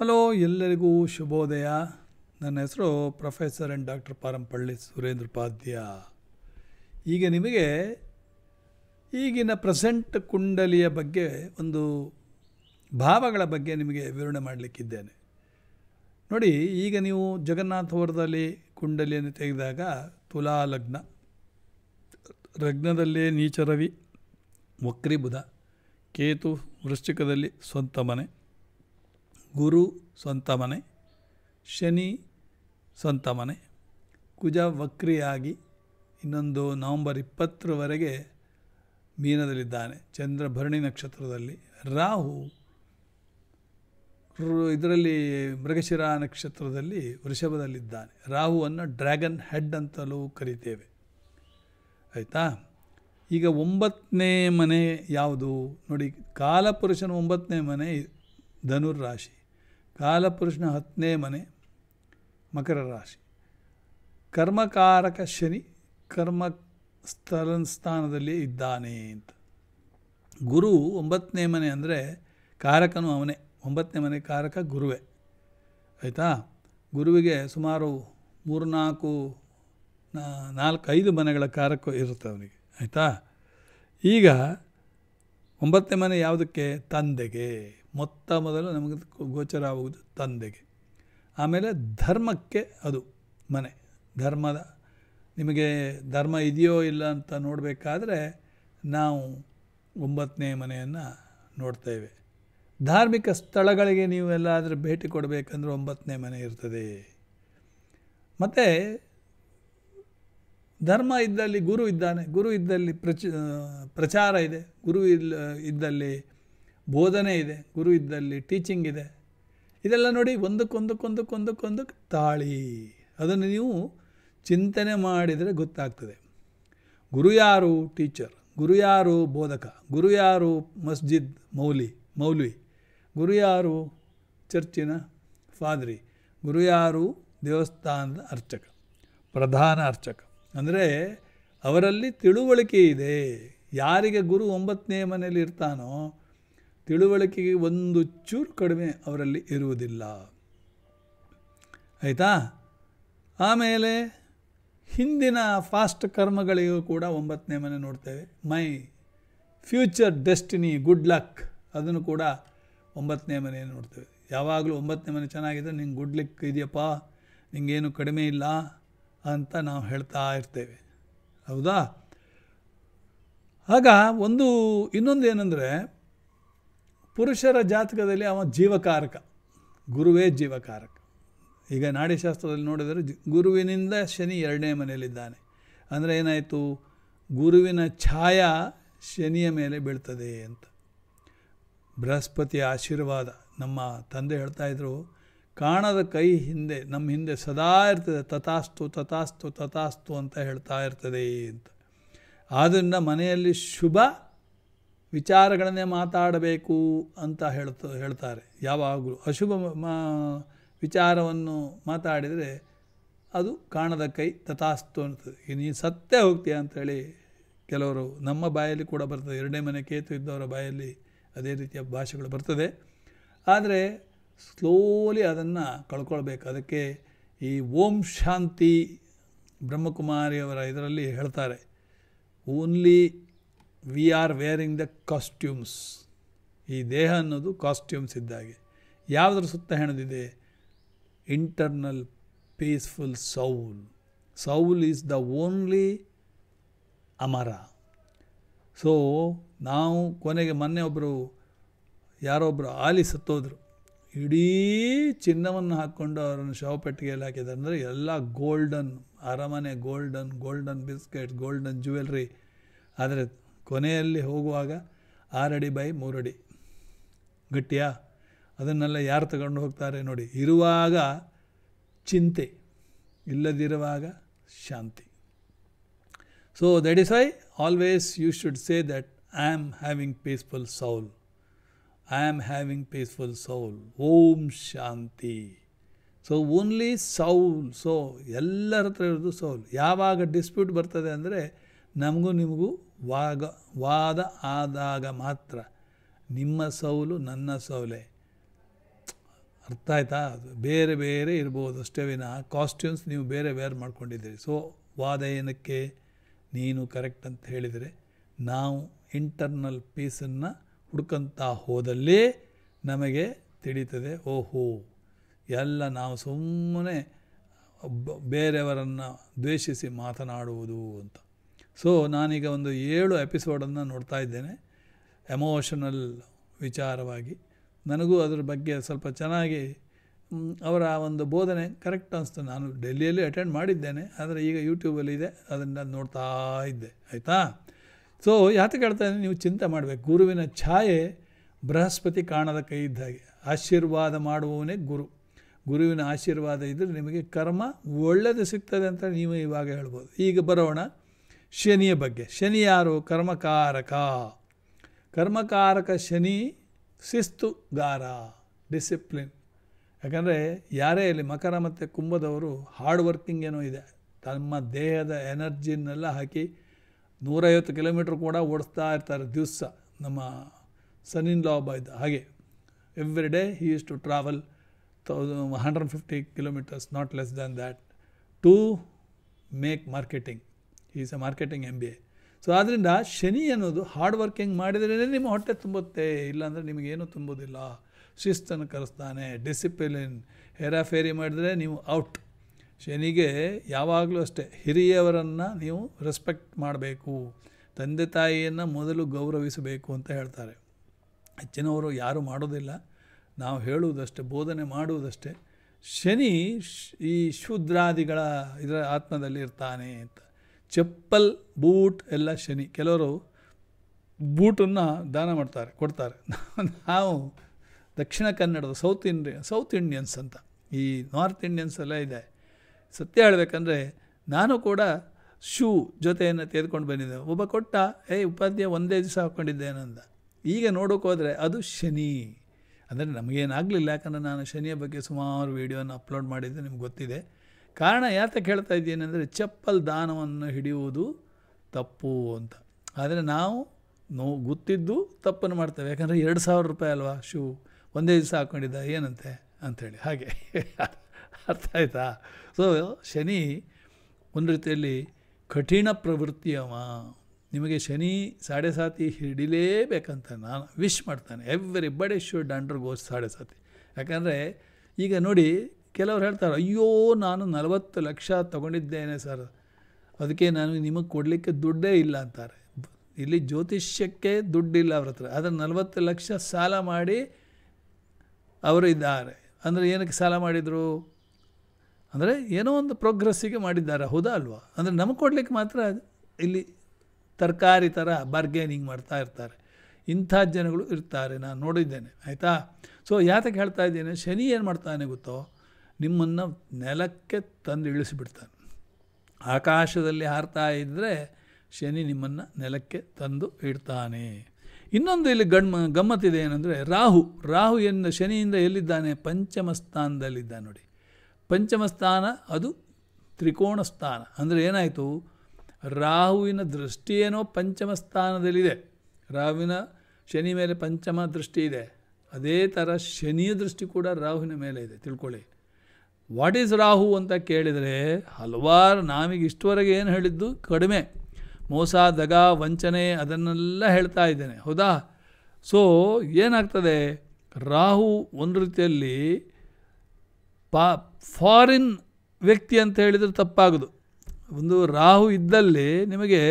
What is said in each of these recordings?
hello ಎಲ್ಲರಿಗೂ ಶುಭೋದಯ ನನ್ನ ಹೆಸರು professor and doctor Parampalli Surendra ಪಾದ್ಯ ಈಗ ನಿಮಗೆ ಈಗಿನ ಪ್ರೆಸೆಂಟ್ ಕುಂಡಲಿಯ ಬಗ್ಗೆ ಒಂದು ಭಾವಗಳ ಬಗ್ಗೆ ನಿಮಗೆ ವಿವರಣೆ ಮಾಡಲಿಕ್ಕಿದ್ದೇನೆ ನೋಡಿ ಈಗ ನೀವು ಜಗನ್ನಾಥವರದಲ್ಲಿ ಕುಂಡಲಿಯನ್ನು ತೆಗೆದಾಗ ತುಲಾ ಲಗ್ನ ಲಗ್ನದಲ್ಲೇ ನೀಚರವಿ ವಕ್ರಿ ಬುಧ ಕೇತು ವೃಶ್ಚಿಕದಲ್ಲಿ ಸ್ವಂತ ಮನೆ ಗುರು ಸ್ವಂತ ಮನೆ ಶನಿ ಸ್ವಂತ ಮನೆ ಕುಜ ವಕ್ರಿಯಾಗಿ ಇನ್ನೊಂದು ನವಂಬರ್ ಇಪ್ಪತ್ತರವರೆಗೆ ಮೀನದಲ್ಲಿದ್ದಾನೆ ಚಂದ್ರ ನಕ್ಷತ್ರದಲ್ಲಿ ರಾಹು ಇದರಲ್ಲಿ ಮೃಗಶಿರ ನಕ್ಷತ್ರದಲ್ಲಿ ವೃಷಭದಲ್ಲಿದ್ದಾನೆ ರಾಹುವನ್ನು ಡ್ರ್ಯಾಗನ್ ಹೆಡ್ ಅಂತಲೂ ಕರಿತೇವೆ ಆಯಿತಾ ಈಗ ಒಂಬತ್ತನೇ ಮನೆ ಯಾವುದು ನೋಡಿ ಕಾಲಪುರುಷನ ಒಂಬತ್ತನೇ ಮನೆ ರಾಶಿ ಕಾಲಪುರುಷನ ಹತ್ತನೇ ಮನೆ ಮಕರ ರಾಶಿ ಕರ್ಮಕಾರಕ ಶನಿ ಕರ್ಮ ಸ್ಥಳ ಸ್ಥಾನದಲ್ಲಿ ಇದ್ದಾನೆ ಅಂತ ಗುರು ಒಂಬತ್ತನೇ ಮನೆ ಅಂದರೆ ಕಾರಕನು ಅವನೇ ಒಂಬತ್ತನೇ ಮನೆ ಕಾರಕ ಗುರುವೇ ಆಯಿತಾ ಗುರುವಿಗೆ ಸುಮಾರು ಮೂರು ನಾಲ್ಕು ನಾಲ್ಕು ಐದು ಮನೆಗಳ ಕಾರಕ ಇರುತ್ತೆ ಅವನಿಗೆ ಆಯಿತಾ ಈಗ ಒಂಬತ್ತನೇ ಮನೆ ಯಾವುದಕ್ಕೆ ತಂದೆಗೆ ಮೊತ್ತ ಮೊದಲು ನಮಗೆ ಗೋಚರ ಆಗುವುದು ತಂದೆಗೆ ಆಮೇಲೆ ಧರ್ಮಕ್ಕೆ ಅದು ಮನೆ ಧರ್ಮದ ನಿಮಗೆ ಧರ್ಮ ಇದೆಯೋ ಇಲ್ಲ ಅಂತ ನೋಡಬೇಕಾದ್ರೆ ನಾವು ಒಂಬತ್ತನೇ ಮನೆಯನ್ನು ನೋಡ್ತೇವೆ ಧಾರ್ಮಿಕ ಸ್ಥಳಗಳಿಗೆ ನೀವು ಎಲ್ಲಾದರೂ ಭೇಟಿ ಕೊಡಬೇಕಂದ್ರೆ ಒಂಬತ್ತನೇ ಮನೆ ಇರ್ತದೆ ಮತ್ತು ಧರ್ಮ ಇದ್ದಲ್ಲಿ ಗುರು ಇದ್ದಾನೆ ಗುರು ಇದ್ದಲ್ಲಿ ಪ್ರಚ ಪ್ರಚಾರ ಇದೆ ಗುರು ಇಲ್ಲ ಇದ್ದಲ್ಲಿ ಬೋಧನೆ ಇದೆ ಗುರು ಇದ್ದಲ್ಲಿ ಟೀಚಿಂಗ್ ಇದೆ ಇದೆಲ್ಲ ನೋಡಿ ಒಂದಕ್ಕೊಂದಕ್ಕೊಂದಕ್ಕೊಂದಕ್ಕೊಂದು ತಾಳಿ ಅದನ್ನು ನೀವು ಚಿಂತನೆ ಮಾಡಿದರೆ ಗೊತ್ತಾಗ್ತದೆ ಗುರು ಯಾರು ಟೀಚರ್ ಗುರು ಯಾರು ಬೋಧಕ ಗುರು ಯಾರು ಮಸ್ಜಿದ್ ಮೌಲಿ ಮೌಲ್ವಿ ಗುರು ಯಾರು ಚರ್ಚಿನ ಫಾದ್ರಿ ಗುರು ಯಾರು ದೇವಸ್ಥಾನದ ಅರ್ಚಕ ಪ್ರಧಾನ ಅರ್ಚಕ ಅಂದರೆ ಅವರಲ್ಲಿ ತಿಳುವಳಿಕೆ ಇದೆ ಯಾರಿಗೆ ಗುರು ಒಂಬತ್ತನೇ ಮನೆಯಲ್ಲಿ ಇರ್ತಾನೋ ತಿಳುವಳಿಕೆಗೆ ಒಂದು ಚೂರು ಕಡಿಮೆ ಅವರಲ್ಲಿ ಇರುವುದಿಲ್ಲ ಆಯಿತಾ ಆಮೇಲೆ ಹಿಂದಿನ ಫಾಸ್ಟ್ ಕರ್ಮಗಳಿಗೂ ಕೂಡ ಒಂಬತ್ತನೇ ಮನೆ ನೋಡ್ತೇವೆ my future destiny good luck ಅದನ್ನು ಕೂಡ ಒಂಬತ್ತನೇ ಮನೆ ನೋಡ್ತೇವೆ ಯಾವಾಗಲೂ ಒಂಬತ್ತನೇ ಮನೆ ಚೆನ್ನಾಗಿದೆ ನಿಂಗೆ ಗುಡ್ ಲಕ್ ಇದೆಯಪ್ಪ ನಿಂಗೇನು ಕಡಿಮೆ ಇಲ್ಲ ಅಂತ ನಾವು ಹೇಳ್ತಾ ಇರ್ತೇವೆ ಹೌದಾ ಆಗ ಒಂದು ಇನ್ನೊಂದು ಏನಂದರೆ ಪುರುಷರ ಜಾತಕದಲ್ಲಿ ಅವ ಜೀವಕಾರಕ ಗುರುವೇ ಜೀವಕಾರಕ ಈಗ ನಾಡಿಶಾಸ್ತ್ರದಲ್ಲಿ ನೋಡಿದರೆ ಗುರುವಿನಿಂದ ಶನಿ ಎರಡನೇ ಮನೆಯಲ್ಲಿದ್ದಾನೆ ಅಂದರೆ ಏನಾಯಿತು ಗುರುವಿನ ಛಾಯಾ ಶನಿಯ ಮೇಲೆ ಬೀಳ್ತದೆ ಅಂತ ಬೃಹಸ್ಪತಿಯ ಆಶೀರ್ವಾದ ನಮ್ಮ ತಂದೆ ಹೇಳ್ತಾಯಿದ್ರು ಕಾಣದ ಕೈ ಹಿಂದೆ ನಮ್ಮ ಹಿಂದೆ ಸದಾ ಇರ್ತದೆ ತಥಾಸ್ತು ತಥಾಸ್ತು ತಥಾಸ್ತು ಅಂತ ಹೇಳ್ತಾ ಇರ್ತದೆ ಅಂತ ಆದ್ದರಿಂದ ಮನೆಯಲ್ಲಿ ಶುಭ ವಿಚಾರಗಳನ್ನೇ ಮಾತಾಡಬೇಕು ಅಂತ ಹೇಳ್ತ ಹೇಳ್ತಾರೆ ಯಾವಾಗಲೂ ಅಶುಭ ಮಾ ವಿಚಾರವನ್ನು ಮಾತಾಡಿದರೆ ಅದು ಕಾಣದ ಕೈ ತಥಾಸ್ತು ಅನ್ನಿಸ್ತದೆ ನೀನು ಸತ್ತೇ ಹೋಗ್ತೀಯ ಅಂಥೇಳಿ ಕೆಲವರು ನಮ್ಮ ಬಾಯಲ್ಲಿ ಕೂಡ ಬರ್ತದೆ ಎರಡನೇ ಮನೆ ಕೇತು ಇದ್ದವರ ಬಾಯಲ್ಲಿ ಅದೇ ರೀತಿಯ ಭಾಷೆಗಳು ಬರ್ತದೆ ಆದರೆ ಸ್ಲೋಲಿ ಅದನ್ನು ಕಳ್ಕೊಳ್ಬೇಕು ಅದಕ್ಕೆ ಈ ಓಂ ಶಾಂತಿ ಬ್ರಹ್ಮಕುಮಾರಿಯವರ ಇದರಲ್ಲಿ ಹೇಳ್ತಾರೆ only we are wearing the costumes ಈ ದೇಹ ಅನ್ನೋದು ಕಾಸ್ಟ್ಯೂಮ್ಸ್ ಇದ್ದಾಗೆ ಯಾವುದರ ಸುತ್ತ ಹೆಣದಿದೆ internal peaceful soul soul is the only ಅಮರ ಸೊ ನಾವು ಕೊನೆಗೆ ಮೊನ್ನೆ ಒಬ್ಬರು ಯಾರೊಬ್ಬರು ಆಲಿ ಸತ್ತೋದ್ರು ಇಡೀ ಚಿನ್ನವನ್ನು ಹಾಕ್ಕೊಂಡು ಅವರನ್ನು ಶವಪೆಟ್ಟಿಗೆಯಲ್ಲಿ ಹಾಕಿದ್ದಾರೆ ಅಂದರೆ ಎಲ್ಲ ಗೋಲ್ಡನ್ ಅರಮನೆ golden golden biscuit golden jewellery ಆದರೆ ಕೊನೆಯಲ್ಲಿ ಹೋಗುವಾಗ ಆರಡಿ ಬೈ ಮೂರಡಿ ಗಟ್ಟಿಯಾ ಅದನ್ನೆಲ್ಲ ಯಾರು ತಗೊಂಡು ಹೋಗ್ತಾರೆ ನೋಡಿ ಇರುವಾಗ ಚಿಂತೆ ಇಲ್ಲದಿರುವಾಗ ಶಾಂತಿ so that is I always you should say that I am having peaceful soul I am having peaceful soul ಓಂ ಶಾಂತಿ ಸೊ ಓನ್ಲಿ ಸೌಲ್ ಸೊ ಎಲ್ಲರ ಹತ್ರ ಇರೋದು ಸೌಲ್ ಯಾವಾಗ ಡಿಸ್ಪ್ಯೂಟ್ ಬರ್ತದೆ ಅಂದರೆ ನಮಗೂ ನಿಮಗೂ ವಾಗ ವಾದ ಆದಾಗ ಮಾತ್ರ ನಿಮ್ಮ ಸೌಲು ನನ್ನ ಸೌಲೆ ಅರ್ಥ ಆಯ್ತಾ ಬೇರೆ ಬೇರೆ ಇರ್ಬೋದು ಅಷ್ಟೇ ವಿನ ಕಾಸ್ಟ್ಯೂಮ್ಸ್ ನೀವು ಬೇರೆ ಬೇರೆ ಮಾಡ್ಕೊಂಡಿದ್ದೀರಿ ಸೊ ವಾದ ಏನಕ್ಕೆ ನೀನು ಕರೆಕ್ಟ್ ಅಂತ ಹೇಳಿದರೆ ನಾವು ಇಂಟರ್ನಲ್ ಪೀಸನ್ನು ಹುಡ್ಕಂತ ಹೋದಲ್ಲಿ ನಮಗೆ ತಿಳಿತದೆ ಓಹೋ ಎಲ್ಲ ನಾವು ಸುಮ್ಮನೆ ಬೇರೆಯವರನ್ನು ದ್ವೇಷಿಸಿ ಮಾತನಾಡುವುದು ಅಂತ ಸೊ ನಾನೀಗ ಒಂದು ಏಳು ಎಪಿಸೋಡನ್ನು ನೋಡ್ತಾ ಇದ್ದೇನೆ ಎಮೋಷನಲ್ ವಿಚಾರವಾಗಿ ನನಗೂ ಅದ್ರ ಬಗ್ಗೆ ಸ್ವಲ್ಪ ಚೆನ್ನಾಗಿ ಅವರ ಒಂದು ಬೋಧನೆ ಕರೆಕ್ಟ್ ಅನಿಸ್ತು ನಾನು ಡೆಲ್ಲಿಯಲ್ಲಿ ಅಟೆಂಡ್ ಮಾಡಿದ್ದೇನೆ ಆದರೆ ಈಗ ಯೂಟ್ಯೂಬಲ್ಲಿ ಇದೆ ಅದನ್ನು ನೋಡ್ತಾ ಇದ್ದೆ ಆಯಿತಾ ಸೊ ಯಾತ ಹೇಳ್ತಾ ನೀವು ಚಿಂತೆ ಮಾಡಬೇಕು ಗುರುವಿನ ಛಾಯೆ ಬೃಹಸ್ಪತಿ ಕಾಣದ ಕೈ ಇದ್ದ ಹಾಗೆ ಆಶೀರ್ವಾದ ಮಾಡುವವನೇ ಗುರು ಗುರುವಿನ ಆಶೀರ್ವಾದ ಇದ್ದರೆ ನಿಮಗೆ ಕರ್ಮ ಒಳ್ಳೆಯದು ಸಿಗ್ತದೆ ಅಂತ ನೀವು ಇವಾಗ ಹೇಳ್ಬೋದು ಈಗ ಬರೋಣ ಶನಿಯ ಬಗ್ಗೆ ಶನಿ ಯಾರು ಕರ್ಮಕಾರಕ ಕರ್ಮಕಾರಕ ಶನಿ ಶಿಸ್ತುಗಾರ ಡಿಸಿಪ್ಲಿನ್ ಯಾಕಂದರೆ ಯಾರೇ ಇಲ್ಲಿ ಮಕರ ಮತ್ತು ಕುಂಭದವರು ಹಾರ್ಡ್ ವರ್ಕಿಂಗ್ ಏನೋ ಇದೆ ತಮ್ಮ ದೇಹದ ಎನರ್ಜಿನೆಲ್ಲ ಹಾಕಿ ನೂರೈವತ್ತು ಕಿಲೋಮೀಟ್ರ್ ಕೂಡ ಓಡಿಸ್ತಾ ಇರ್ತಾರೆ ದಿವಸ ನಮ್ಮ ಸನ್ ಇನ್ ಲಾ ಒಬ್ಬ ಇದ್ದ ಹಾಗೆ every day he is to travel thousand hundred fifty kilometres not less than that to make marketing is a marketing M B A so ಆದ್ದರಿಂದ ಶನಿ ಅನ್ನೋದು ಹಾರ್ಡ್ ವರ್ಕಿಂಗ್ ಮಾಡಿದ್ರೇ ನಿಮ್ಮ ಹೊಟ್ಟೆ ತುಂಬುತ್ತೆ ಇಲ್ಲಾಂದರೆ ನಿಮಗೇನು ತುಂಬೋದಿಲ್ಲ ಶಿಸ್ತನ್ನು ಕಲಿಸ್ತಾನೆ ಡಿಸಿಪ್ಲಿನ್ ಹೇರಾಫೇರಿ ಮಾಡಿದರೆ ನೀವು ಔಟ್ ಶನಿಗೆ ಯಾವಾಗಲೂ ಅಷ್ಟೇ ಹಿರಿಯವರನ್ನು ನೀವು ರೆಸ್ಪೆಕ್ಟ್ ಮಾಡಬೇಕು ತಂದೆ ತಾಯಿಯನ್ನು ಮೊದಲು ಗೌರವಿಸಬೇಕು ಅಂತ ಹೇಳ್ತಾರೆ ಹೆಚ್ಚಿನವರು ಯಾರೂ ಮಾಡೋದಿಲ್ಲ ನಾವು ಹೇಳುವುದಷ್ಟೇ ಬೋಧನೆ ಮಾಡುವುದಷ್ಟೇ ಶನಿ ಈ ಶೂದ್ರಾದಿಗಳ ಇದರ ಆತ್ಮದಲ್ಲಿ ಇರ್ತಾನೆ ಅಂತ ಚಪ್ಪಲ್ ಬೂಟ್ ಎಲ್ಲ ಶನಿ ಕೆಲವರು ಬೂಟನ್ನು ದಾನ ಮಾಡ್ತಾರೆ ಕೊಡ್ತಾರೆ ನಾವು ದಕ್ಷಿಣ ಕನ್ನಡದ ಸೌತ್ ಇಂಡಿಯ ಸೌತ್ ಇಂಡಿಯನ್ಸ್ ಅಂತ ಈ ನಾರ್ತ್ ಇಂಡಿಯನ್ಸ್ ಎಲ್ಲ ಇದೆ ಸತ್ಯ ಹೇಳಬೇಕಂದ್ರೆ ನಾನು ಕೂಡ ಶೂ ಜೊತೆಯನ್ನು ತೆಗೆದುಕೊಂಡು ಬಂದಿದ್ದೆ ಒಬ್ಬ ಕೊಟ್ಟ ಏಯ್ ಉಪಾಧ್ಯಾಯ ಒಂದೇ ದಿವಸ ಹಾಕ್ಕೊಂಡಿದ್ದೇನಂದ ಈಗ ನೋಡೋಕ್ಕೋದ್ರೆ ಅದು ಶನಿ ಅಂದರೆ ನಮಗೇನಾಗಲಿಲ್ಲ ಯಾಕಂದರೆ ನಾನು ಶನಿಯ ಬಗ್ಗೆ ಸುಮಾರು ವೀಡಿಯೋನ ಅಪ್ಲೋಡ್ ಮಾಡಿದ್ದು ನಿಮ್ಗೆ ಗೊತ್ತಿದೆ ಕಾರಣ ಯಾತಕ್ಕೆ ಹೇಳ್ತಾ ಅಂದರೆ ಚಪ್ಪಲ್ ದಾನವನ್ನು ಹಿಡಿಯುವುದು ತಪ್ಪು ಅಂತ ಆದರೆ ನಾವು ನೋ ಗೊತ್ತಿದ್ದು ತಪ್ಪನ್ನು ಮಾಡ್ತೇವೆ ಯಾಕಂದರೆ ಎರಡು ಸಾವಿರ ರೂಪಾಯಿ ಅಲ್ವಾ ಶೂ ಒಂದೇ ದಿವಸ ಹಾಕ್ಕೊಂಡಿದ್ದ ಏನಂತೆ ಅಂಥೇಳಿ ಹಾಗೆ ಅರ್ಥ ಆಯ್ತಾ ಸೊ ಶನಿ ಒಂದು ರೀತಿಯಲ್ಲಿ ಕಠಿಣ ಪ್ರವೃತ್ತಿಯವ ನಿಮಗೆ ಶನಿ ಸಾಡೆ ಸಾತಿ ಹಿಡಿಲೇಬೇಕಂತ ನಾನು ವಿಶ್ ಮಾಡ್ತಾನೆ everybody should undergoes Sade Sati ಯಾಕಂದರೆ ಈಗ ನೋಡಿ ಕೆಲವ್ರು ಹೇಳ್ತಾರೆ ಅಯ್ಯೋ ನಾನು ನಲವತ್ತು ಲಕ್ಷ ತಗೊಂಡಿದ್ದೇನೆ ಸರ್ ಅದಕ್ಕೆ ನಾನು ನಿಮಗೆ ಕೊಡಲಿಕ್ಕೆ ದುಡ್ಡೇ ಇಲ್ಲ ಅಂತಾರೆ ಇಲ್ಲಿ ಜ್ಯೋತಿಷ್ಯಕ್ಕೆ ದುಡ್ಡಿಲ್ಲ ಅವ್ರ ಹತ್ರ ಆದರೆ ನಲವತ್ತು ಲಕ್ಷ ಸಾಲ ಮಾಡಿ ಅವರು ಇದ್ದಾರೆ ಅಂದರೆ ಏನಕ್ಕೆ ಸಾಲ ಮಾಡಿದರು ಅಂದರೆ ಏನೋ ಒಂದು ಪ್ರೋಗ್ರೆಸ್ಸಿಗೆ ಮಾಡಿದ್ದಾರೆ ಹೌದಾ ಅಲ್ವಾ ಅಂದರೆ ನಮಗೆ ಕೊಡಲಿಕ್ಕೆ ಮಾತ್ರ ಇಲ್ಲಿ ತರಕಾರಿ ಥರ ಬಾರ್ಗೇನಿಂಗ್ ಮಾಡ್ತಾ ಇರ್ತಾರೆ ಇಂಥ ಜನಗಳು ಇರ್ತಾರೆ ನಾನು ನೋಡಿದ್ದೇನೆ ಆಯಿತಾ ಸೊ ಯಾತಕ್ಕೆ ಹೇಳ್ತಾ ಇದ್ದೇನೆ ಶನಿ ಏನು ಮಾಡ್ತಾನೆ ಗೊತ್ತೋ ನಿಮ್ಮನ್ನು ನೆಲಕ್ಕೆ ತಂದು ಇಳಿಸಿಬಿಡ್ತಾನೆ ಆಕಾಶದಲ್ಲಿ ಹಾರ್ತಾ ಇದ್ದರೆ ಶನಿ ನಿಮ್ಮನ್ನು ನೆಲಕ್ಕೆ ತಂದು ಇಡ್ತಾನೆ ಇನ್ನೊಂದು ಇಲ್ಲಿ ಗಣ್ಮ ಗಮ್ಮತ್ತಿದೆ ಏನಂದರೆ ರಾಹು ರಾಹು ಎಂದ ಶನಿಯಿಂದ ಎಲ್ಲಿದ್ದಾನೆ ಪಂಚಮ ಸ್ಥಾನದಲ್ಲಿದ್ದಾನೆ ನೋಡಿ ಪಂಚಮ ಸ್ಥಾನ ಅದು ತ್ರಿಕೋಣ ಸ್ಥಾನ ಅಂದರೆ ಏನಾಯಿತು ರಾಹುವಿನ ದೃಷ್ಟಿಯೇನೋ ಪಂಚಮ ಸ್ಥಾನದಲ್ಲಿದೆ ರಾಹುವಿನ ಶನಿ ಮೇಲೆ ಪಂಚಮ ದೃಷ್ಟಿ ಇದೆ ಅದೇ ಥರ ಶನಿಯ ದೃಷ್ಟಿ ಕೂಡ ರಾಹುವಿನ ಮೇಲೆ ಇದೆ ತಿಳ್ಕೊಳ್ಳಿ ವಾಟ್ ಈಸ್ ರಾಹು ಅಂತ ಕೇಳಿದರೆ ಹಲವಾರು ನಾವಿಗೆ ಇಷ್ಟುವರೆಗೆ ಏನು ಹೇಳಿದ್ದು ಕಡಿಮೆ ಮೋಸ ದಗ ವಂಚನೆ ಅದನ್ನೆಲ್ಲ ಹೇಳ್ತಾ ಇದ್ದೇನೆ ಹೌದಾ ಸೊ ಏನಾಗ್ತದೆ ರಾಹು ಒಂದು ರೀತಿಯಲ್ಲಿ ಪಾ ಫಾರಿನ್ ವ್ಯಕ್ತಿ ಅಂತ ಹೇಳಿದರೆ ತಪ್ಪಾಗದು ಒಂದು ರಾಹು ಇದ್ದಲ್ಲಿ ನಿಮಗೆ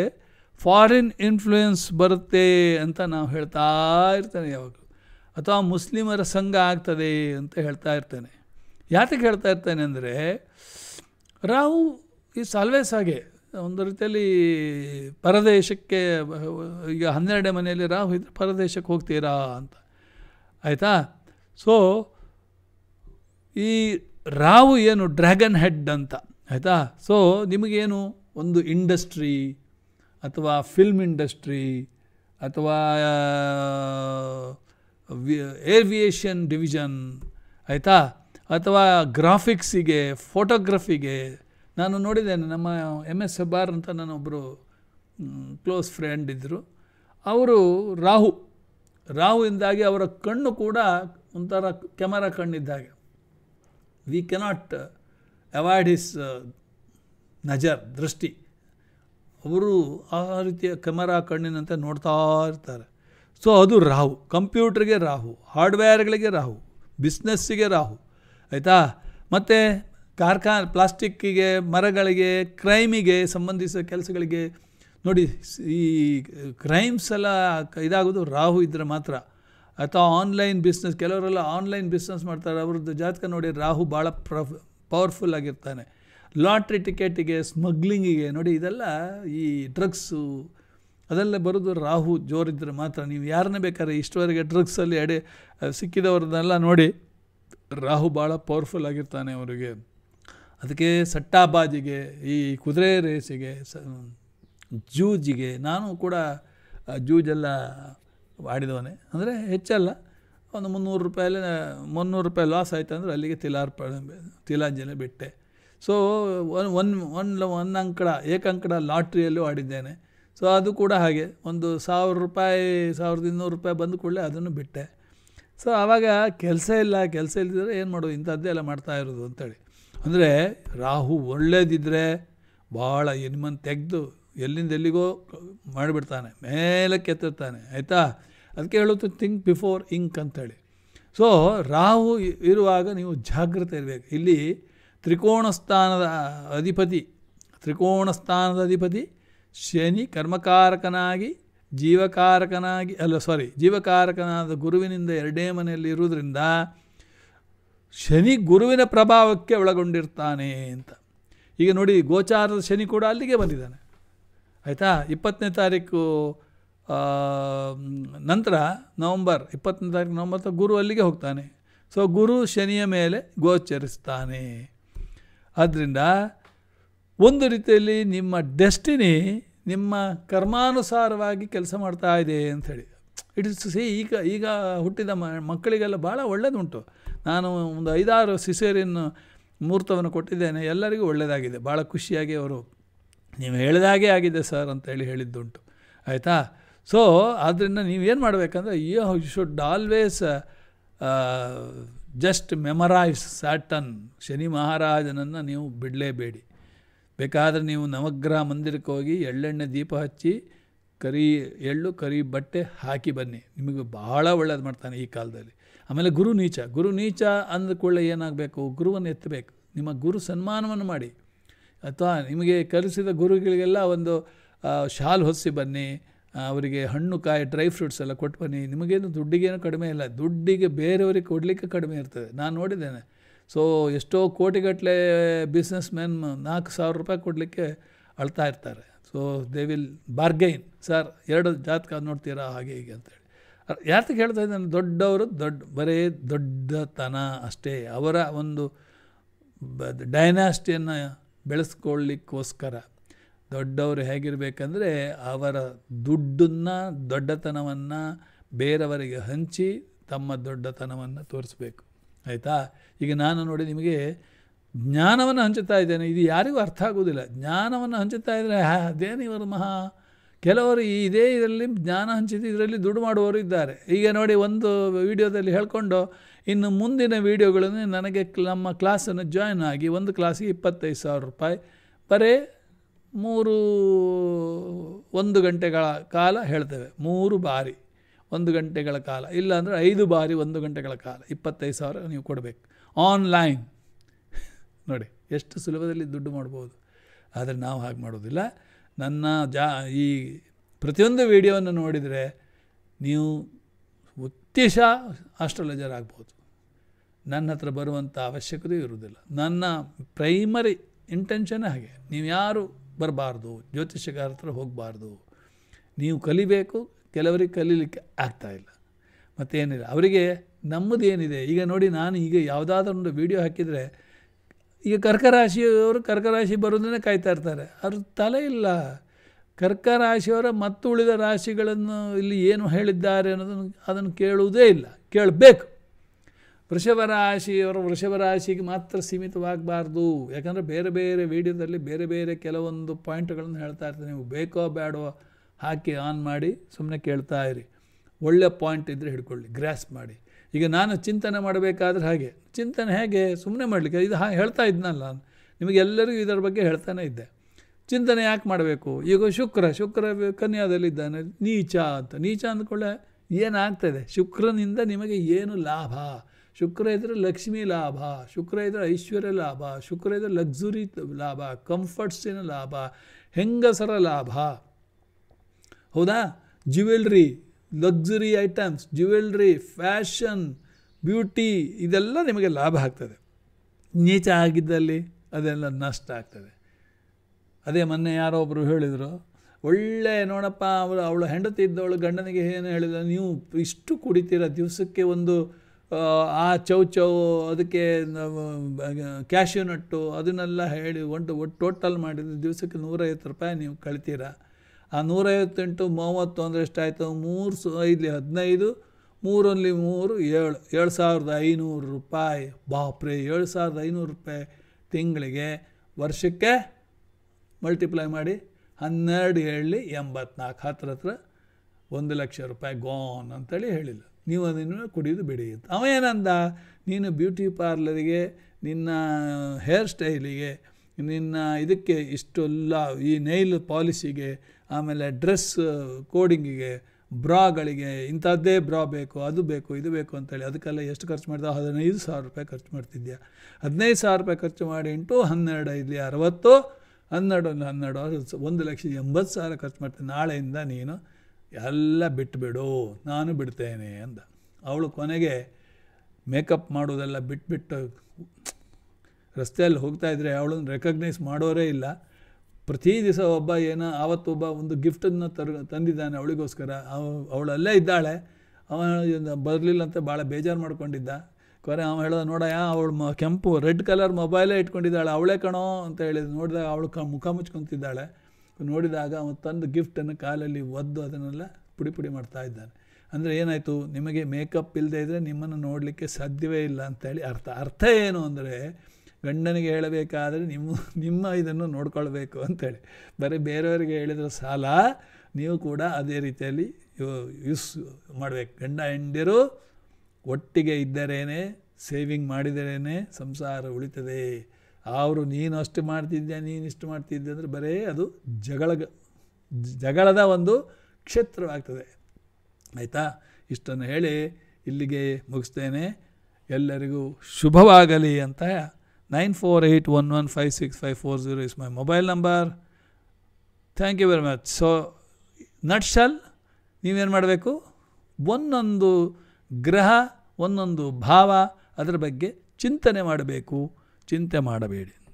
ಫಾರಿನ್ ಇನ್ಫ್ಲೂಯೆನ್ಸ್ ಬರುತ್ತೆ ಅಂತ ನಾವು ಹೇಳ್ತಾ ಇರ್ತೇನೆ ಯಾವಾಗಲೂ ಅಥವಾ ಮುಸ್ಲಿಮರ ಸಂಘ ಆಗ್ತದೆ ಅಂತ ಹೇಳ್ತಾ ಇರ್ತೇನೆ ಯಾತಕ್ಕೆ ಹೇಳ್ತಾ ಇರ್ತಾನೆ ಅಂದರೆ ರಾಹು ಈ ಆಲ್ವೇಸ್ ಹಾಗೆ ಒಂದು ರೀತಿಯಲ್ಲಿ ಪರದೇಶಕ್ಕೆ ಈಗ ಹನ್ನೆರಡೇ ಮನೆಯಲ್ಲಿ ರಾಹು ಇದ್ದರೆ ಪರದೇಶಕ್ಕೆ ಹೋಗ್ತೀರಾ ಅಂತ ಆಯಿತಾ ಸೊ ಈ ರಾವು ಏನು ಡ್ರ್ಯಾಗನ್ ಹೆಡ್ ಅಂತ ಆಯಿತಾ ಸೊ ನಿಮಗೇನು ಒಂದು ಇಂಡಸ್ಟ್ರಿ ಅಥವಾ ಫಿಲ್ಮ್ ಇಂಡಸ್ಟ್ರಿ ಅಥವಾ ಏವಿಯೇಷನ್ ಡಿವಿಷನ್ ಆಯಿತಾ ಅಥವಾ ಗ್ರಾಫಿಕ್ಸಿಗೆ ಫೋಟೋಗ್ರಫಿಗೆ ನಾನು ನೋಡಿದ್ದೇನೆ ನಮ್ಮ ಎಮ್ ಎಸ್ ಹೆಬ್ಬಾರ್ ಅಂತ ನಾನೊಬ್ಬರು ಕ್ಲೋಸ್ ಫ್ರೆಂಡ್ ಇದ್ದರು ಅವರು ರಾಹು ರಾಹುವಿಂದಾಗಿ ಅವರ ಕಣ್ಣು ಕೂಡ ಒಂಥರ ಕ್ಯಾಮರಾ ಕಣ್ಣಿದ್ದಾಗೆ we cannot avoid his nazar ದೃಷ್ಟಿ ಅವರು ಆ ರೀತಿಯ ಕ್ಯಾಮರಾ ಕಣ್ಣಿನಂತೆ ನೋಡ್ತಾ ಇರ್ತಾರೆ ಸೊ ಅದು ರಾಹು ಕಂಪ್ಯೂಟ್ರಿಗೆ ರಾಹು ಹಾರ್ಡ್ವೇರ್ಗಳಿಗೆ ರಾಹು ಬಿಸ್ನೆಸ್ಸಿಗೆ ರಾಹು ಆಯಿತಾ ಮತ್ತು ಕಾರ್ಖಾ ಪ್ಲಾಸ್ಟಿಕ್ಕಿಗೆ ಮರಗಳಿಗೆ ಕ್ರೈಮಿಗೆ ಸಂಬಂಧಿಸಿದ ಕೆಲಸಗಳಿಗೆ ನೋಡಿ ಈ ಕ್ರೈಮ್ಸ್ ಎಲ್ಲ ಇದಾಗೋದು ರಾಹು ಇದ್ದರೆ ಮಾತ್ರ ಅಥವಾ ಆನ್ಲೈನ್ ಬಿಸ್ನೆಸ್ ಕೆಲವರೆಲ್ಲ ಆನ್ಲೈನ್ ಬಿಸ್ನೆಸ್ ಮಾಡ್ತಾರೆ ಅವ್ರದ್ದು ಜಾತಕ ನೋಡಿ ರಾಹು ಭಾಳ ಪ್ರಫ್ ಪವರ್ಫುಲ್ ಆಗಿರ್ತಾನೆ ಲಾಟ್ರಿ ಟಿಕೆಟಿಗೆ ಸ್ಮಗ್ಲಿಂಗಿಗೆ ನೋಡಿ ಇದೆಲ್ಲ ಈ ಡ್ರಗ್ಸು ಅದೆಲ್ಲ ಬರೋದು ರಾಹು ಜೋರಿದ್ದರೆ ಮಾತ್ರ ನೀವು ಯಾರನ್ನೇ ಬೇಕಾದ್ರೆ ಇಷ್ಟವರೆಗೆ ಡ್ರಗ್ಸಲ್ಲಿ ಎಡೆ ಸಿಕ್ಕಿದವ್ರನ್ನೆಲ್ಲ ನೋಡಿ ರಾಹು ಭಾಳ ಪವರ್ಫುಲ್ ಆಗಿರ್ತಾನೆ ಅವರಿಗೆ ಅದಕ್ಕೆ ಸಟ್ಟಾಬಾಜಿಗೆ ಈ ಕುದುರೆ ರೇಸಿಗೆ ಸ ಜೂಜಿಗೆ ನಾನು ಕೂಡ ಜೂಜೆಲ್ಲ ಆಡಿದವನೆ ಅಂದರೆ ಹೆಚ್ಚಲ್ಲ ಒಂದು ಮುನ್ನೂರು ರೂಪಾಯಲ್ಲಿ ಮುನ್ನೂರು ರೂಪಾಯಿ ಲಾಸ್ ಆಯಿತು ಅಂದರೆ ಅಲ್ಲಿಗೆ ತಿಲಾರ್ ತಿಲಾಂಜಲಿ ಬಿಟ್ಟೆ so one one one one ಅಂಕಡ ಏಕಂಕಡ ಲಾಟ್ರಿಯಲ್ಲೂ ಆಡಿದ್ದೇನೆ ಸೊ ಅದು ಕೂಡ ಹಾಗೆ ಒಂದು ಸಾವಿರ ರೂಪಾಯಿ ಸಾವಿರದ ಇನ್ನೂರು ರೂಪಾಯಿ ಬಂದ ಕೂಡಲೇ ಅದನ್ನು ಬಿಟ್ಟೆ ಸೊ ಆವಾಗ ಕೆಲಸ ಇಲ್ಲ ಕೆಲಸ ಇಲ್ಲದಿದ್ರೆ ಏನು ಮಾಡೋದು ಇಂಥದ್ದೇ ಎಲ್ಲ ಮಾಡ್ತಾ ಇರೋದು ಅಂತೇಳಿ ಅಂದರೆ ರಾಹು ಒಳ್ಳೇದಿದ್ದರೆ ಭಾಳ ನಿಮ್ಮನ್ನು ತೆಗೆದು ಎಲ್ಲಿಂದ ಎಲ್ಲಿಗೋ ಮಾಡಿಬಿಡ್ತಾನೆ ಮೇಲಕ್ಕೆ ಎತ್ತಿರ್ತಾನೆ ಆಯಿತಾ ಅದಕ್ಕೆ ಹೇಳುತ್ತೆ ಥಿಂಕ್ ಬಿಫೋರ್ ಇಂಕ್ ಅಂತೇಳಿ ಸೊ ರಾಹು ಇರುವಾಗ ನೀವು ಜಾಗ್ರತೆ ಇರಬೇಕು ಇಲ್ಲಿ ತ್ರಿಕೋಣ ಸ್ಥಾನದ ಅಧಿಪತಿ ತ್ರಿಕೋಣ ಸ್ಥಾನದ ಅಧಿಪತಿ ಶನಿ ಕರ್ಮಕಾರಕನಾಗಿ ಜೀವಕಾರಕನಾಗಿ ಅಲ್ಲ ಸಾರಿ ಜೀವಕಾರಕನಾದ ಗುರುವಿನಿಂದ ಎರಡೇ ಮನೆಯಲ್ಲಿ ಇರುವುದರಿಂದ ಶನಿ ಗುರುವಿನ ಪ್ರಭಾವಕ್ಕೆ ಒಳಗೊಂಡಿರ್ತಾನೆ ಅಂತ ಈಗ ನೋಡಿ ಗೋಚಾರದ ಶನಿ ಕೂಡ ಅಲ್ಲಿಗೆ ಬಂದಿದ್ದಾನೆ ಆಯಿತಾ ಇಪ್ಪತ್ತನೇ ತಾರೀಕು ನಂತರ ನವಂಬರ್ ಇಪ್ಪತ್ತನೇ ತಾರೀಕು ನವಂಬರ್ ಗುರು ಅಲ್ಲಿಗೆ ಹೋಗ್ತಾನೆ ಸೊ ಗುರು ಶನಿಯ ಮೇಲೆ ಗೋಚರಿಸ್ತಾನೆ ಆದ್ದರಿಂದ ಒಂದು ರೀತಿಯಲ್ಲಿ ನಿಮ್ಮ ಡೆಸ್ಟಿನಿ ನಿಮ್ಮ ಕರ್ಮಾನುಸಾರವಾಗಿ ಕೆಲಸ ಮಾಡ್ತಾ ಇದೆ ಅಂಥೇಳಿ ಇಟ್ ಇಸ್ ಸಿ ಈಗ ಈಗ ಹುಟ್ಟಿದ ಮಕ್ಕಳಿಗೆಲ್ಲ ಭಾಳ ಒಳ್ಳೆಯದುಂಟು ನಾನು ಒಂದು ಐದಾರು ಸಿಸೇರಿಯನ್ನು ಮುಹೂರ್ತವನ್ನು ಕೊಟ್ಟಿದ್ದೇನೆ ಎಲ್ಲರಿಗೂ ಒಳ್ಳೆಯದಾಗಿದೆ ಭಾಳ ಖುಷಿಯಾಗಿ ಅವರು ನೀವು ಹೇಳಿದಾಗೆ ಆಗಿದೆ ಸರ್ ಅಂತೇಳಿ ಹೇಳಿದ್ದುಂಟು ಆಯಿತಾ ಸೊ ಆದ್ದರಿಂದ ನೀವೇನು ಮಾಡಬೇಕಂದ್ರೆ you you should always just memorise Satan Shani ಮಹಾರಾಜನನ್ನು ನೀವು ಬಿಡಲೇಬೇಡಿ ಬೇಕಾದರೆ ನೀವು ನವಗ್ರಹ ಮಂದಿರಕ್ಕೆ ಹೋಗಿ ಎಳ್ಳೆಣ್ಣೆ ದೀಪ ಹಚ್ಚಿ ಕರಿ ಎಳ್ಳು ಕರಿ ಬಟ್ಟೆ ಹಾಕಿ ಬನ್ನಿ ನಿಮಗೆ ಭಾಳ ಒಳ್ಳೇದು ಮಾಡ್ತಾನೆ ಈ ಕಾಲದಲ್ಲಿ ಆಮೇಲೆ ಗುರು ನೀಚ ಗುರು ನೀಚ ಅಂದ ಕೂಡಲೇ ಏನಾಗಬೇಕು ಗುರುವನ್ನು ಎತ್ತಬೇಕು ನಿಮ್ಮ ಗುರು ಸನ್ಮಾನವನ್ನು ಮಾಡಿ ಅಥವಾ ನಿಮಗೆ ಕಲಿಸಿದ ಗುರುಗಳಿಗೆಲ್ಲ ಒಂದು ಶಾಲ್ ಹೊಸಿ ಬನ್ನಿ ಅವರಿಗೆ ಹಣ್ಣು ಕಾಯಿ ಡ್ರೈ ಫ್ರೂಟ್ಸ್ ಎಲ್ಲ ಕೊಟ್ಟು ಬನ್ನಿ ನಿಮಗೇನು ದುಡ್ಡಿಗೇನು ಕಡಿಮೆ ಇಲ್ಲ ದುಡ್ಡಿಗೆ ಬೇರೆಯವರಿಗೆ ಕೊಡಲಿಕ್ಕೆ ಕಡಿಮೆ ಇರ್ತದೆ ನಾನು ನೋಡಿದ್ದೇನೆ ಸೊ ಎಷ್ಟೋ ಕೋಟಿಗಟ್ಟಲೆ ಬಿಸ್ನೆಸ್ ಮ್ಯಾನ್ ನಾಲ್ಕು ಸಾವಿರ ರೂಪಾಯಿ ಕೊಡಲಿಕ್ಕೆ ಅಳ್ತಾ ಇರ್ತಾರೆ so they will bargain sir ಎರಡು ಜಾತಕ ನೋಡ್ತೀರಾ ಹಾಗೆ ಹೀಗೆ ಅಂತೇಳಿ ಯಾತಕ್ಕೆ ಹೇಳ್ತಾ ಇದ್ದಾನೆ ದೊಡ್ಡವರು ದೊಡ್ಡ ಬರೀ ದೊಡ್ಡತನ ಅಷ್ಟೇ ಅವರ ಒಂದು ಡೈನಾಸ್ಟಿಯನ್ನು ಬೆಳೆಸ್ಕೊಳ್ಳಿಕ್ಕೋಸ್ಕರ ದೊಡ್ಡವರು ಹೇಗಿರಬೇಕಂದ್ರೆ ಅವರ ದುಡ್ಡನ್ನು ದೊಡ್ಡತನವನ್ನು ಬೇರೆಯವರಿಗೆ ಹಂಚಿ ತಮ್ಮ ದೊಡ್ಡತನವನ್ನು ತೋರಿಸ್ಬೇಕು ಆಯಿತಾ ಈಗ ನಾನು ನೋಡಿ ನಿಮಗೆ ಜ್ಞಾನವನ್ನು ಹಂಚುತ್ತಾ ಇದ್ದೇನೆ ಇದು ಯಾರಿಗೂ ಅರ್ಥ ಆಗೋದಿಲ್ಲ ಜ್ಞಾನವನ್ನು ಹಂಚುತ್ತಾ ಇದ್ದರೆ ಅದೇನು ಇವರು ಮಹಾ ಕೆಲವರು ಇದೇ ಇದರಲ್ಲಿ ಜ್ಞಾನ ಹಂಚಿದ್ದು ಇದರಲ್ಲಿ ದುಡ್ಡು ಮಾಡುವವರು ಇದ್ದಾರೆ ಈಗ ನೋಡಿ ಒಂದು ವಿಡಿಯೋದಲ್ಲಿ ಹೇಳ್ಕೊಂಡು ಇನ್ನು ಮುಂದಿನ ವೀಡಿಯೋಗಳನ್ನು ನನಗೆ ನಮ್ಮ ಕ್ಲಾಸನ್ನು ಜಾಯ್ನ್ ಆಗಿ ಒಂದು ಕ್ಲಾಸಿಗೆ ಇಪ್ಪತ್ತೈದು ಸಾವಿರ ರೂಪಾಯಿ ಬರೇ ಮೂರು ಒಂದು ಗಂಟೆಗಳ ಕಾಲ ಹೇಳ್ತೇವೆ ಮೂರು ಬಾರಿ ಒಂದು ಗಂಟೆಗಳ ಕಾಲ ಇಲ್ಲಾಂದರೆ ಐದು ಬಾರಿ ಒಂದು ಗಂಟೆಗಳ ಕಾಲ ಇಪ್ಪತ್ತೈದು ಸಾವಿರ ನೀವು ಕೊಡಬೇಕು ಆನ್ಲೈನ್ ನೋಡಿ ಎಷ್ಟು ಸುಲಭದಲ್ಲಿ ದುಡ್ಡು ಮಾಡ್ಬೋದು ಆದರೆ ನಾವು ಹಾಗೆ ಮಾಡೋದಿಲ್ಲ ನನ್ನ ಜಾ ಈ ಪ್ರತಿಯೊಂದು ವಿಡಿಯೋವನ್ನು ನೋಡಿದರೆ ನೀವು ಉತ್ತೀಶ ಆಸ್ಟ್ರಾಲಜರ್ ಆಗ್ಬೋದು ನನ್ನ ಹತ್ರ ಬರುವಂಥ ಅವಶ್ಯಕತೆ ಇರುವುದಿಲ್ಲ ನನ್ನ ಪ್ರೈಮರಿ ಇಂಟೆನ್ಷನ್ ಹಾಗೆ ನೀವು ಯಾರು ಬರಬಾರ್ದು ಜ್ಯೋತಿಷ್ಯಗಾರ ಹತ್ರ ಹೋಗಬಾರ್ದು ನೀವು ಕಲಿಬೇಕು ಕೆಲವರಿಗೆ ಕಲೀಲಿಕ್ಕೆ ಆಗ್ತಾಯಿಲ್ಲ ಮತ್ತೇನಿಲ್ಲ ಅವರಿಗೆ ನಮ್ಮದೇನಿದೆ ಈಗ ನೋಡಿ ನಾನು ಈಗ ಯಾವುದಾದ್ರೊಂದು ವೀಡಿಯೋ ಹಾಕಿದರೆ ಈಗ ಕರ್ಕರಾಶಿಯವರು ಕರ್ಕರಾಶಿ ಬರೋದನ್ನೇ ಕಾಯ್ತಾ ಇರ್ತಾರೆ ಅವ್ರ ತಲೆ ಇಲ್ಲ ಕರ್ಕರಾಶಿಯವರ ಮತ್ತು ಉಳಿದ ರಾಶಿಗಳನ್ನು ಇಲ್ಲಿ ಏನು ಹೇಳಿದ್ದಾರೆ ಅನ್ನೋದನ್ನು ಅದನ್ನು ಕೇಳುವುದೇ ಇಲ್ಲ ಕೇಳಬೇಕು ವೃಷಭ ರಾಶಿಯವರು ವೃಷಭ ರಾಶಿಗೆ ಮಾತ್ರ ಸೀಮಿತವಾಗಬಾರ್ದು ಯಾಕಂದರೆ ಬೇರೆ ಬೇರೆ ವೀಡಿಯೋದಲ್ಲಿ ಬೇರೆ ಬೇರೆ ಕೆಲವೊಂದು ಪಾಯಿಂಟ್ಗಳನ್ನು ಹೇಳ್ತಾ ಇರ್ತಾರೆ ನೀವು ಬೇಕೋ ಬೇಡವೋ ಹಾಕಿ ಆನ್ ಮಾಡಿ ಸುಮ್ಮನೆ ಕೇಳ್ತಾ ಇರಿ ಒಳ್ಳೆಯ ಪಾಯಿಂಟ್ ಇದ್ದರೆ ಹಿಡ್ಕೊಳ್ಳಿ ಗ್ರ್ಯಾಸ್ ಮಾಡಿ ಈಗ ನಾನು ಚಿಂತನೆ ಮಾಡಬೇಕಾದ್ರೆ ಹಾಗೆ ಚಿಂತನೆ ಹೇಗೆ ಸುಮ್ಮನೆ ಮಾಡಲಿಕ್ಕೆ ಇದು ಹಾ ಹೇಳ್ತಾ ಇದ್ನಲ್ಲ ನಾನು ನಿಮಗೆಲ್ಲರಿಗೂ ಇದರ ಬಗ್ಗೆ ಹೇಳ್ತಾನೆ ಇದ್ದೆ ಚಿಂತನೆ ಯಾಕೆ ಮಾಡಬೇಕು ಈಗ ಶುಕ್ರ ಶುಕ್ರ ಕನ್ಯಾದಲ್ಲಿದ್ದಾನೆ ನೀಚ ಅಂತ ನೀಚ ಅಂದ್ಕೊಳ್ಳೆ ಏನಾಗ್ತದೆ ಶುಕ್ರನಿಂದ ನಿಮಗೆ ಏನು ಲಾಭ ಶುಕ್ರ ಇದ್ದರೆ ಲಕ್ಷ್ಮೀ ಲಾಭ ಶುಕ್ರ ಇದ್ದರೆ ಐಶ್ವರ್ಯ ಲಾಭ ಶುಕ್ರ ಇದ್ದರೆ ಲಕ್ಸುರಿ ಲಾಭ ಕಂಫರ್ಟ್ಸಿನ ಲಾಭ ಹೆಂಗಸರ ಲಾಭ ಹೌದಾ jewellery luxury items jewellery fashion beauty ಇದೆಲ್ಲ ನಿಮಗೆ ಲಾಭ ಆಗ್ತದೆ ನೀಚ ಆಗಿದ್ದಲ್ಲಿ ಅದೆಲ್ಲ ನಷ್ಟ ಆಗ್ತದೆ ಅದೇ ಮೊನ್ನೆ ಯಾರೋ ಒಬ್ಬರು ಹೇಳಿದರು ಒಳ್ಳೆ ನೋಡಪ್ಪ ಅವಳು ಅವಳು ಹೆಂಡತಿ ಇದ್ದವಳು ಗಂಡನಿಗೆ ಏನು ಹೇಳಿದ್ರು ನೀವು ಇಷ್ಟು ಕುಡಿತೀರ ದಿವಸಕ್ಕೆ ಒಂದು ಆ ಚೌ ಚೌ ಅದಕ್ಕೆ ಕ್ಯಾಶ್ಯೂ ಅದನ್ನೆಲ್ಲ ಹೇಳಿ ಒಂದು ಒಟ್ಟು ಟೋಟಲ್ ಮಾಡಿದರೆ ದಿವಸಕ್ಕೆ ನೂರೈವತ್ತು ರೂಪಾಯಿ ನೀವು ಕಳಿತೀರಾ ಆ ನೂರೈವತ್ತೆಂಟು ಮೂವತ್ತು ಅಂದರೆ ಎಷ್ಟಾಯಿತು ಮೂರು ಸು ಐದಲಿ ಹದಿನೈದು ಮೂರಲ್ಲಿ ಮೂರು ಏಳು ಏಳು ಸಾವಿರದ ಐನೂರು ರೂಪಾಯಿ ಬಾಪ್ರೆ ಏಳು ಸಾವಿರದ ಐನೂರು ರೂಪಾಯಿ ತಿಂಗಳಿಗೆ ವರ್ಷಕ್ಕೆ ಮಲ್ಟಿಪ್ಲೈ ಮಾಡಿ ಹನ್ನೆರಡು ಹೇಳಿ ಎಂಬತ್ನಾಲ್ಕು ಹತ್ರ ಹತ್ರ ಒಂದು ಲಕ್ಷ ರೂಪಾಯಿ ಗೋನ್ ಅಂತೇಳಿ ಹೇಳಿಲ್ಲ ನೀವು ಅದನ್ನು ಕುಡಿಯೋದು ಬಿಡಿ ಅಂತ ಅವ ಏನಂದ ನೀನು ಬ್ಯೂಟಿ ಪಾರ್ಲರಿಗೆ ನಿನ್ನ ಹೇರ್ ಸ್ಟೈಲಿಗೆ ನಿನ್ನ ಇದಕ್ಕೆ ಇಷ್ಟೆಲ್ಲ ಈ ನೈಲ್ ಪಾಲಿಸಿಗೆ ಆಮೇಲೆ ಡ್ರೆಸ್ ಕೋಡಿಂಗಿಗೆ ಬ್ರಾಗಳಿಗೆ ಇಂಥದ್ದೇ ಬ್ರಾ ಬೇಕು ಅದು ಬೇಕು ಇದು ಬೇಕು ಅಂತೇಳಿ ಅದಕ್ಕೆಲ್ಲ ಎಷ್ಟು ಖರ್ಚು ಮಾಡಿದ ಹದಿನೈದು ಸಾವಿರ ರೂಪಾಯಿ ಖರ್ಚು ಮಾಡ್ತಿದ್ಯಾ ಹದಿನೈದು ಸಾವಿರ ರೂಪಾಯಿ ಖರ್ಚು ಮಾಡಿ ಇಂಟು ಹನ್ನೆರಡು ಇಲ್ಲಿ ಅರವತ್ತು ಹನ್ನೆರಡು ಹನ್ನೆರಡು ಒಂದು ಲಕ್ಷ ಎಂಬತ್ತು ಸಾವಿರ ಖರ್ಚು ಮಾಡ್ತೀನಿ ನಾಳೆಯಿಂದ ನೀನು ಎಲ್ಲ ಬಿಟ್ಟುಬಿಡು ನಾನು ಬಿಡ್ತೇನೆ ಅಂದ ಅವಳು ಕೊನೆಗೆ ಮೇಕಪ್ ಮಾಡೋದೆಲ್ಲ ಬಿಟ್ಬಿಟ್ಟು ರಸ್ತೆಯಲ್ಲಿ ಹೋಗ್ತಾಯಿದ್ರೆ ಅವಳನ್ನು ರೆಕಗ್ನೈಸ್ ಮಾಡೋರೇ ಇಲ್ಲ ಪ್ರತಿ ದಿವಸ ಒಬ್ಬ ಏನೋ ಆವತ್ತೊಬ್ಬ ಒಂದು ಗಿಫ್ಟನ್ನು ತರ ತಂದಿದ್ದಾನೆ ಅವಳಿಗೋಸ್ಕರ ಅವಳಲ್ಲೇ ಇದ್ದಾಳೆ ಅವ ಬರಲಿಲ್ಲ ಅಂತ ಭಾಳ ಬೇಜಾರು ಮಾಡ್ಕೊಂಡಿದ್ದ ಅವನು ಅವ ಹೇಳ್ದ ನೋಡಯ್ಯ ಅವಳು ಕೆಂಪು ರೆಡ್ ಕಲರ್ ಮೊಬೈಲೇ ಇಟ್ಕೊಂಡಿದ್ದಾಳೆ ಅವಳೇ ಕಣೋ ಅಂತ ಹೇಳಿದ ನೋಡಿದಾಗ ಅವಳು ಕ ಮುಖ ಮುಚ್ಕೊತಿದ್ದಾಳೆ ನೋಡಿದಾಗ ಅವನು ತಂದು ಗಿಫ್ಟನ್ನು ಕಾಲಲ್ಲಿ ಒದ್ದು ಅದನ್ನೆಲ್ಲ ಪುಡಿ ಪುಡಿ ಮಾಡ್ತಾ ಇದ್ದಾನೆ ಅಂದರೆ ಏನಾಯಿತು ನಿಮಗೆ ಮೇಕಪ್ ಇಲ್ಲದೆ ಇದ್ದರೆ ನಿಮ್ಮನ್ನು ನೋಡಲಿಕ್ಕೆ ಸಾಧ್ಯವೇ ಇಲ್ಲ ಅಂತೇಳಿ ಅರ್ಥ ಅರ್ಥ ಏನು ಅಂದರೆ ಗಂಡನಿಗೆ ಹೇಳಬೇಕಾದರೆ ನಿಮ್ಮ ನಿಮ್ಮ ಇದನ್ನು ನೋಡ್ಕೊಳ್ಬೇಕು ಅಂತೇಳಿ ಬರೀ ಬೇರೆಯವರಿಗೆ ಹೇಳಿದ್ರೆ ಸಾಲ ನೀವು ಕೂಡ ಅದೇ ರೀತಿಯಲ್ಲಿ ಯೂಸ್ ಮಾಡಬೇಕು ಗಂಡ ಹೆಂಡಿರು ಒಟ್ಟಿಗೆ ಇದ್ದರೇನೆ ಸೇವಿಂಗ್ ಮಾಡಿದರೇನೆ ಸಂಸಾರ ಉಳಿತದೆ ಅವರು ನೀನು ಅಷ್ಟು ಮಾಡ್ತಿದ್ದೆ ನೀನು ಇಷ್ಟು ಮಾಡ್ತಿದ್ದೆ ಅಂದರೆ ಬರೀ ಅದು ಜಗಳ ಜಗಳದ ಒಂದು ಕ್ಷೇತ್ರವಾಗ್ತದೆ ಆಯಿತಾ ಇಷ್ಟನ್ನು ಹೇಳಿ ಇಲ್ಲಿಗೆ ಮುಗಿಸ್ತೇನೆ ಎಲ್ಲರಿಗೂ ಶುಭವಾಗಲಿ ಅಂತ nine four four eight one one five six zero is my mobile number thank you very much so nutshell ನೀವೇನು ಮಾಡಬೇಕು ಒಂದೊಂದು ಗ್ರಹ ಒಂದೊಂದು ಭಾವ ಅದರ ಬಗ್ಗೆ ಚಿಂತನೆ ಮಾಡಬೇಕು ಚಿಂತೆ ಮಾಡಬೇಡಿ